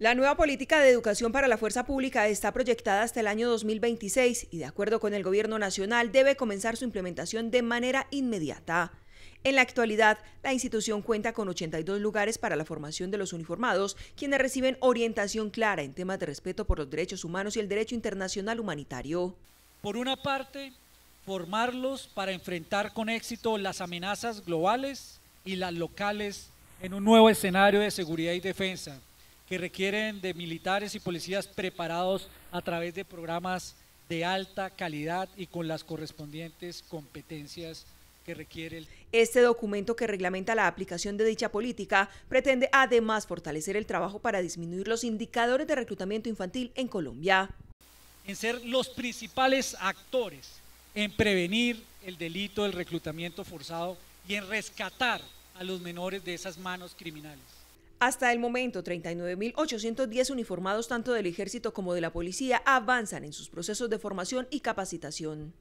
La nueva política de educación para la fuerza pública está proyectada hasta el año 2026 y de acuerdo con el Gobierno Nacional debe comenzar su implementación de manera inmediata. En la actualidad, la institución cuenta con 82 lugares para la formación de los uniformados, quienes reciben orientación clara en temas de respeto por los derechos humanos y el derecho internacional humanitario. Por una parte, formarlos para enfrentar con éxito las amenazas globales y las locales en un nuevo escenario de seguridad y defensa que requieren de militares y policías preparados a través de programas de alta calidad y con las correspondientes competencias que requiere el... Este documento que reglamenta la aplicación de dicha política pretende además fortalecer el trabajo para disminuir los indicadores de reclutamiento infantil en Colombia. En ser los principales actores en prevenir el delito del reclutamiento forzado y en rescatar a los menores de esas manos criminales. Hasta el momento, 39.810 uniformados tanto del ejército como de la policía avanzan en sus procesos de formación y capacitación.